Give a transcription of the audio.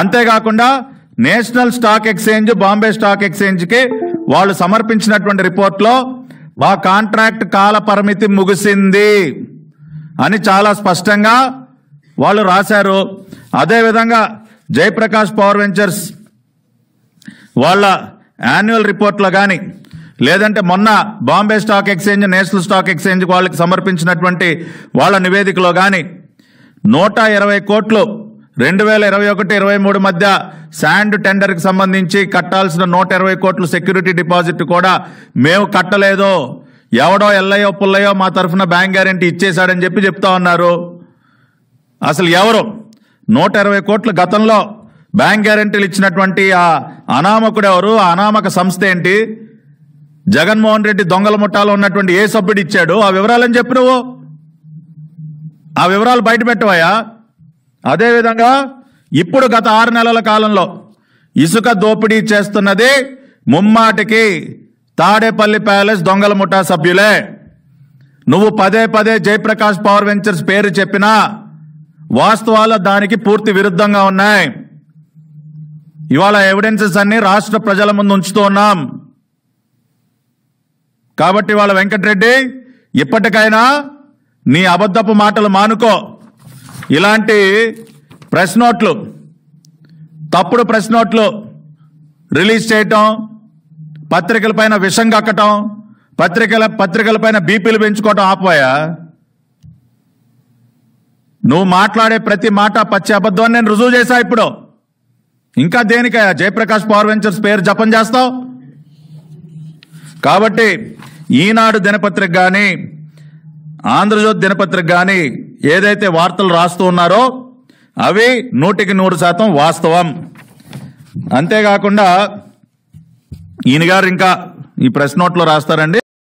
అంతేకాకుండా national stock exchange Bombay stock ఎక్స్చేంజ్కి వాళ్ళు సమర్పించినటువంటి రిపోర్ట్లో మా కాంట్రాక్ట్ కాల పరిమితి ముగిసింది అని చాలా స్పష్టంగా వాళ్ళు రాశారు అదేవిధంగా జయప్రకాష్ పవర్ వెంచర్స్ వాళ్ళ యాన్యువల్ రిపోర్ట్లో కానీ లేదంటే మొన్న Bombay stock exchange national stock exchange వాళ్ళకి సమర్పించినటువంటి వాళ్ళ నివేదికలో కానీ నూట ఇరవై కోట్లు రెండు వేల ఇరవై ఒకటి ఇరవై మూడు మధ్య శాండ్ టెండర్కి సంబంధించి కట్టాల్సిన నూట ఇరవై కోట్లు సెక్యూరిటీ డిపాజిట్ కూడా మేము కట్టలేదు ఎవడో ఎల్లయ్యో పుల్లయ్యో మా తరఫున బ్యాంక్ గ్యారంటీ ఇచ్చేశాడని చెప్పి చెప్తా ఉన్నారు అసలు ఎవరు నూట ఇరవై కోట్లు గతంలో బ్యాంక్ గ్యారంటీలు ఇచ్చినటువంటి ఆ అనామకుడు ఎవరు ఆ అనామక సంస్థ ఏంటి జగన్మోహన్ రెడ్డి దొంగల ముఠాలో ఉన్నటువంటి ఏ సభ్యుడు ఇచ్చాడు ఆ వివరాలని చెప్పు నువ్వు ఆ వివరాలు బయట పెట్టవయా అదేవిధంగా ఇప్పుడు గత ఆరు నెలల కాలంలో ఇసుక దోపిడీ చేస్తున్నది ముమ్మాటికి తాడేపల్లి ప్యాలెస్ దొంగల ముఠా సభ్యులే నువ్వు పదే పదే జయప్రకాష్ పవర్ వెంచర్స్ పేరు చెప్పినా వాస్తవాలు దానికి పూర్తి విరుద్ధంగా ఉన్నాయి ఇవాళ ఎవిడెన్సెస్ అన్ని రాష్ట్ర ప్రజల ముందు ఉంచుతూ ఉన్నాం కాబట్టి వాళ్ళ వెంకటరెడ్డి ఇప్పటికైనా నీ అబద్ధపు మాటలు మానుకో ఇలాంటి ప్రెస్ నోట్లు తప్పుడు ప్రెస్ నోట్లు రిలీజ్ చేయటం పత్రికలపైన విషం కక్కటం పత్రికల పత్రికలపైన బీపీలు పెంచుకోవటం ఆపోయా నువ్వు మాట్లాడే ప్రతి మాట పచ్చి అబద్ధం నేను రుజువు చేశా ఇప్పుడు ఇంకా దేనికయ్యా జయప్రకాష్ పవర్ వెంచర్స్ పేరు జపం చేస్తావు కాబట్టి ఈనాడు దినపత్రిక కానీ ఆంధ్రజ్యోతి దినపత్రిక కానీ ఏదైతే వార్తలు రాస్తూ ఉన్నారో అవి నూటికి నూరు శాతం వాస్తవం అంతేకాకుండా ఈయన గారు ఇంకా ఈ ప్రెస్ నోట్లో రాస్తారండి